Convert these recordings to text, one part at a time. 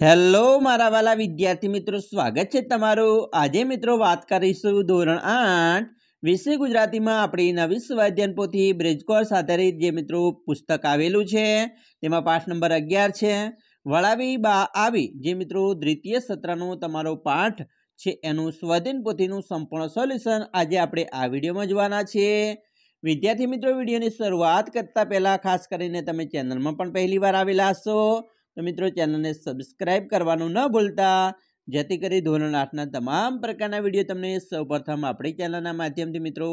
hello મારા વાલા વિદ્યાર્થી મિત્રો સ્વાગત છે તમારું આજે મિત્રો વાત કરીશું ધોરણ આઠ વિષય ગુજરાતીમાં આપણી નવી સ્વાધ્યાયન પોથી બ્રિજકોર સાથે જે મિત્રો પુસ્તક આવેલું છે તેમાં પાઠ નંબર અગિયાર છે વળાવી બા આવી જે મિત્રો દ્વિતીય સત્રનો તમારો પાઠ છે એનું સ્વાધીન પોથીનું સંપૂર્ણ સોલ્યુશન આજે આપણે આ વિડીયોમાં જોવાના છીએ વિદ્યાર્થી મિત્રો વિડીયોની શરૂઆત કરતાં પહેલાં ખાસ કરીને તમે ચેનલમાં પણ પહેલીવાર આવેલા હશો તો મિત્રો ચેનલને સબસ્ક્રાઈબ કરવાનું ન ભૂલતા જેથી કરી ધોરણ આઠના તમામ પ્રકારના વિડીયો તમને સૌપ્રથમ આપણી ચેનલના માધ્યમથી મિત્રો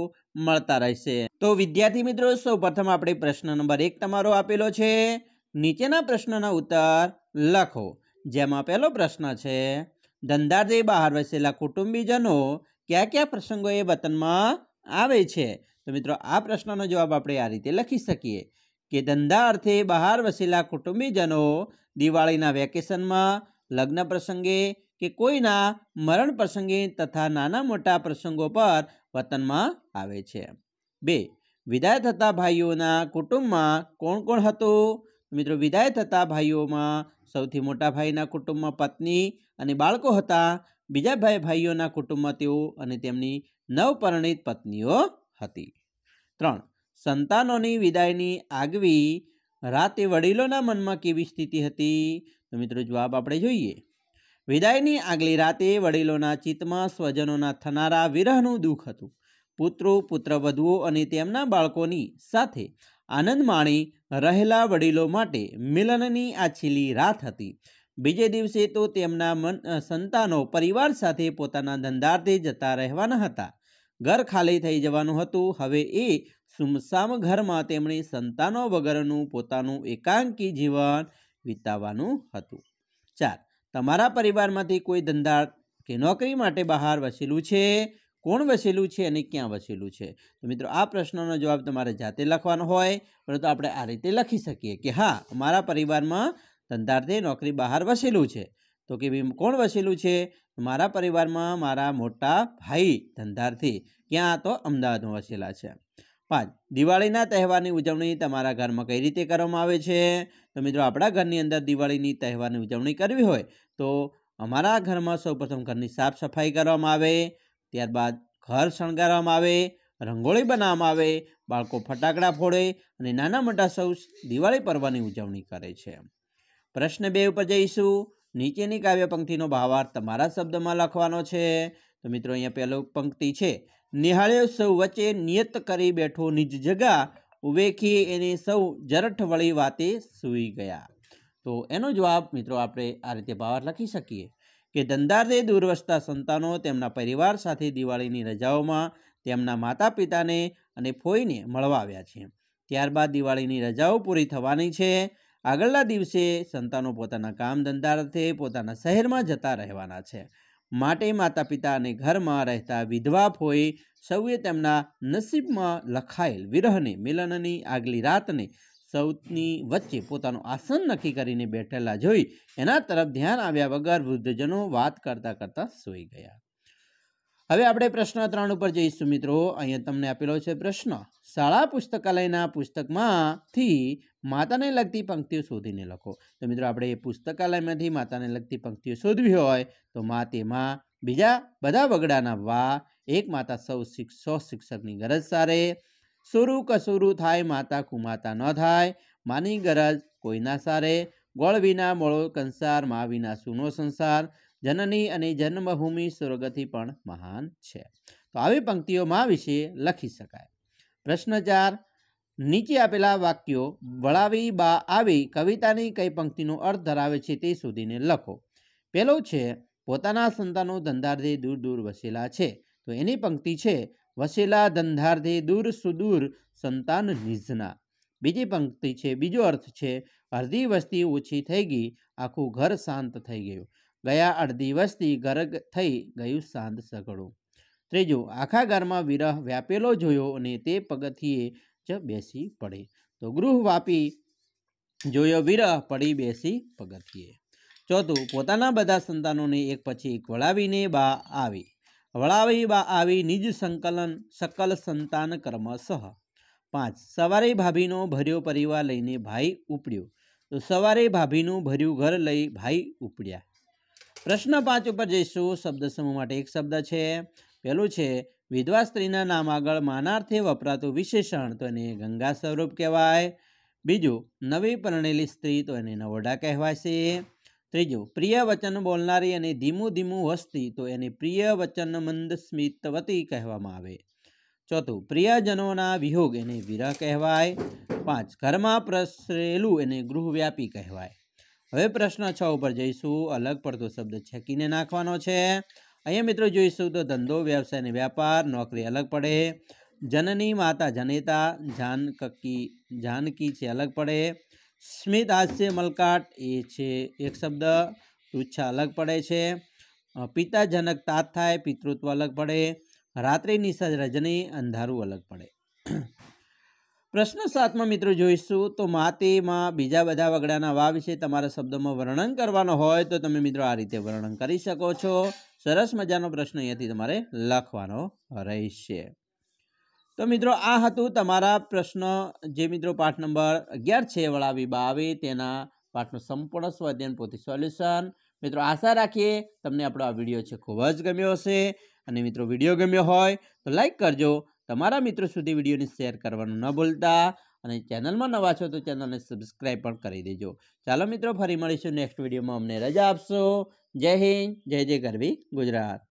મળતા રહેશે તો વિદ્યાર્થી મિત્રો સૌપ્રથમ આપણે પ્રશ્ન નંબર એક તમારો આપેલો છે નીચેના પ્રશ્નના ઉત્તર લખો જેમાં પહેલો પ્રશ્ન છે ધંધાથી બહાર વસેલા કુટુંબીજનો કયા કયા એ વતનમાં આવે છે તો મિત્રો આ પ્રશ્નનો જવાબ આપણે આ રીતે લખી શકીએ કે ધંધા અર્થે બહાર વસેલા કુટુંબીજનો દિવાળીના વેકેશનમાં લગ્ન પ્રસંગે કે કોઈના મરણ પ્રસંગે તથા નાના મોટા પ્રસંગો પર વતનમાં આવે છે બે વિદાય થતા ભાઈઓના કુટુંબમાં કોણ કોણ હતું મિત્રો વિદાય થતા ભાઈઓમાં સૌથી મોટા ભાઈના કુટુંબમાં પત્ની અને બાળકો હતા બીજા ભાઈ ભાઈઓના કુટુંબમાં તેઓ અને તેમની નવપરિણીત પત્નીઓ હતી ત્રણ સંતાનોની વિદાયની આગવી રાતે વડીલોના મનમાં કેવી સ્થિતિ હતી તો મિત્રો જવાબ આપણે જોઈએ વિદાયની આગલી રાતે વડીલોના ચિત્તમાં સ્વજનોના થનારા વિરહનું દુઃખ હતું પુત્રો પુત્રવધુઓ અને તેમના બાળકોની સાથે આનંદ માણી રહેલા વડીલો માટે મિલનની આ છેલ્લી રાત હતી બીજે દિવસે તો તેમના મન સંતાનો પરિવાર સાથે પોતાના ધંધાર્થે જતા રહેવાના હતા ઘર ખાલી થઈ જવાનું હતું હવે એ સુમસામ ઘરમાં તેમણે સંતાનો વગરનું પોતાનું એકાંકી જીવન વિતાવવાનું હતું ચાર તમારા પરિવારમાંથી કોઈ ધંધા કે નોકરી માટે બહાર વસેલું છે કોણ વસેલું છે અને ક્યાં વસેલું છે તો મિત્રો આ પ્રશ્નનો જવાબ તમારે જાતે લખવાનો હોય પરંતુ આપણે આ રીતે લખી શકીએ કે હા અમારા પરિવારમાં ધંધાર્થે નોકરી બહાર વસેલું છે તો કે બી કોણ વસેલું છે મારા પરિવારમાં મારા મોટા ભાઈ ધંધારથી ક્યાં તો અમદાવાદમાં વસેલા છે પાંચ દિવાળીના તહેવારની ઉજવણી તમારા ઘરમાં કઈ રીતે કરવામાં આવે છે તો મિત્રો આપણા ઘરની અંદર દિવાળીની તહેવારની ઉજવણી કરવી હોય તો અમારા ઘરમાં સૌપ્રથમ ઘરની સાફ સફાઈ કરવામાં આવે ત્યારબાદ ઘર શણગારવામાં આવે રંગોળી બનાવવામાં આવે બાળકો ફટાકડા ફોડે અને નાના મોટા સૌ દિવાળી પર્વની ઉજવણી કરે છે પ્રશ્ન બે ઉપર જઈશું નીચેની કાવ્ય પંક્તિનો ભાવાર્થ તમારા શબ્દમાં લખવાનો છે તો મિત્રો અહીંયા પહેલો પંક્તિ છે નિહાળ્યો સૌ વચ્ચે નિયત કરી બેઠો નિજ જગા ઉવેખી એની સૌ જરઠ વળી વાતે સૂઈ ગયા તો એનો જવાબ મિત્રો આપણે આ રીતે ભાવાર્થ લખી શકીએ કે ધંધાર્થે દુર્વસતા સંતાનો તેમના પરિવાર સાથે દિવાળીની રજાઓમાં તેમના માતા પિતાને અને ફોઈને મળવા આવ્યા છે ત્યારબાદ દિવાળીની રજાઓ પૂરી થવાની છે આગળના દિવસે સંતાનો પોતાના કામ ધંધાર્થે પોતાના શહેરમાં જતા રહેવાના છે માટે માતા પિતા અને ઘરમાં રહેતા વિધવા ફોઈ સૌએ તેમના નસીબમાં લખાયેલ વિરહને મિલનની આગલી રાતને સૌની વચ્ચે પોતાનું આસન નક્કી કરીને બેઠેલા જોઈ એના તરફ ધ્યાન આવ્યા વગર વૃદ્ધજનો વાત કરતાં કરતાં સૂઈ ગયા હવે આપણે પ્રશ્ન ત્રણ ઉપર જઈશું મિત્રો અહીંયા તમને આપેલો છે પ્રશ્ન શાળા પુસ્તકાલયના પુસ્તકમાંથી માતાને લગતી પંક્તિઓ શોધીને લખો તો મિત્રો આપણે એ પુસ્તકાલયમાંથી માતાને લગતી પંક્તિઓ શોધવી હોય તો મા તેમાં બીજા બધા વગડાના વા એક માતા સૌ શિક્ષો શિક્ષકની ગરજ સારે સુરુ કસુરું થાય માતા કુમાતા ન થાય માની ગરજ કોઈના સારે ગોળ વિના મોળો કંસાર મા વિના સૂનો સંસાર જનની અને જન્મભૂમિ સ્વર્ગથી પણ મહાન છે તો આવી પંક્તિઓમાં વિશે લખી શકાય પ્રશ્ન ચાર નીચે આપેલા વાક્યો વળાવી બા આવી કવિતાની કઈ પંક્તિનો અર્થ ધરાવે છે તે શોધીને લખો પહેલો છે પોતાના સંતાનો ધંધાર્થી દૂર દૂર વસેલા છે તો એની પંક્તિ છે વસેલા ધંધાર્થી દૂર સુદૂર સંતાન નિઝના બીજી પંક્તિ છે બીજો અર્થ છે અડધી વસ્તી ઓછી થઈ ગઈ આખું ઘર શાંત થઈ ગયું ગયા અઢ દિવસથી ગરગ થઈ ગયું સાંધ સગડું ત્રીજું આખા ઘરમાં વિરહ વ્યાપેલો જોયો અને તે પગથિયે જ બેસી પડે તો ગૃહ વાપી જોયો વિરહ પડી બેસી પગથીએ ચોથું પોતાના બધા સંતાનોને એક પછી એક વળાવીને બા આવી વળાવી બા આવી નિજ સંકલન સકલ સંતાન કર્મ સહ પાંચ સવારે ભાભીનો ભર્યો પરિવાર લઈને ભાઈ ઉપડ્યો તો સવારે ભાભીનું ભર્યું ઘર લઈ ભાઈ ઉપડ્યા પ્રશ્ન પાંચ ઉપર જઈશું શબ્દ સમૂહ માટે એક શબ્દ છે પેલું છે વિધવા સ્ત્રીના નામ આગળ માનાર્થે વપરાતું વિશેષણ તો એને ગંગા સ્વરૂપ કહેવાય બીજું નવી પરણેલી સ્ત્રી તો એને નવોડા કહેવાય છે ત્રીજું પ્રિય વચન બોલનારી અને ધીમું ધીમું હસતી તો એને પ્રિય વચનમંદ સ્મિતવતી કહેવામાં આવે ચોથું પ્રિયજનોના વિયોગ એને વિરહ કહેવાય પાંચ ઘરમાં પ્રસરેલું એને ગૃહવ્યાપી કહેવાય હવે પ્રશ્ન છ ઉપર જઈશું અલગ પડતો શબ્દ છેકીને નાખવાનો છે અહીંયા મિત્રો જોઈશું તો ધંધો વ્યવસાય વ્યાપાર નોકરી અલગ પડે જનની માતા જનેતા જાનકી જાનકી છે અલગ પડે સ્મિત હાસ્ય મલકાટ એ છે એક શબ્દ રુચ્છા અલગ પડે છે પિતા જનક તાત થાય પિતૃત્વ અલગ પડે રાત્રે નિશા રજની અંધારું અલગ પડે પ્રશ્ન સાતમાં મિત્રો જોઈશું તો માતેમાં બીજા બધા વગડાના વા વિશે તમારા શબ્દોમાં વર્ણન કરવાનો હોય તો તમે મિત્રો આ રીતે વર્ણન કરી શકો છો સરસ મજાનો પ્રશ્ન અહીંયાથી તમારે લખવાનો રહેશે તો મિત્રો આ હતું તમારા પ્રશ્ન જે મિત્રો પાઠ નંબર અગિયાર છે વળાવી બાવે તેના પાઠનું સંપૂર્ણ સ્વાધ્યાન પોતે સોલ્યુશન મિત્રો આશા રાખીએ તમને આપણો આ વિડીયો છે ખૂબ જ ગમ્યો હશે અને મિત્રો વિડીયો ગમ્યો હોય તો લાઈક કરજો તમારા મિત્રો સુધી વિડીયોને શેર કરવાનું ન ભૂલતા અને ચેનલમાં નવા છો તો ચેનલને સબસ્ક્રાઈબ પણ કરી દેજો ચાલો મિત્રો ફરી મળીશું નેક્સ્ટ વિડીયોમાં અમને રજા આપશો જય હિન્દ જય જય ગરવી ગુજરાત